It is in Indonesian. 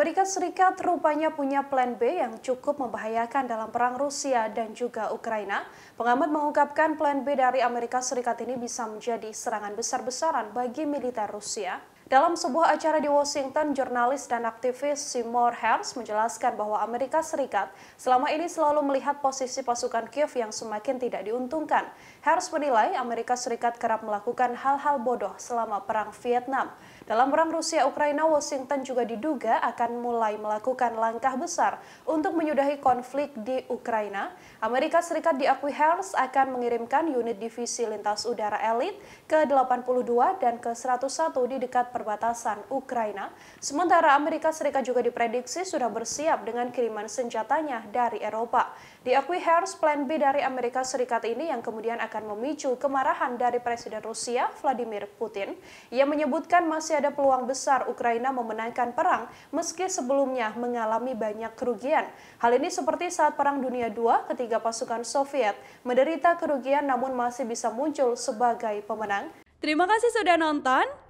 Amerika Serikat rupanya punya plan B yang cukup membahayakan dalam perang Rusia dan juga Ukraina. Pengamat mengungkapkan plan B dari Amerika Serikat ini bisa menjadi serangan besar-besaran bagi militer Rusia dalam sebuah acara di Washington, jurnalis dan aktivis Seymour Hersh menjelaskan bahwa Amerika Serikat selama ini selalu melihat posisi pasukan Kiev yang semakin tidak diuntungkan. Hersh menilai Amerika Serikat kerap melakukan hal-hal bodoh selama Perang Vietnam. Dalam Perang Rusia-Ukraina, Washington juga diduga akan mulai melakukan langkah besar untuk menyudahi konflik di Ukraina. Amerika Serikat diakui Hersh akan mengirimkan unit divisi lintas udara elit ke-82 dan ke-101 di dekat perbatasan Ukraina, sementara Amerika Serikat juga diprediksi sudah bersiap dengan kiriman senjatanya dari Eropa. Diakui Harris, plan B dari Amerika Serikat ini yang kemudian akan memicu kemarahan dari Presiden Rusia Vladimir Putin. Ia menyebutkan masih ada peluang besar Ukraina memenangkan perang meski sebelumnya mengalami banyak kerugian. Hal ini seperti saat Perang Dunia II ketiga pasukan Soviet menderita kerugian namun masih bisa muncul sebagai pemenang. Terima kasih sudah nonton.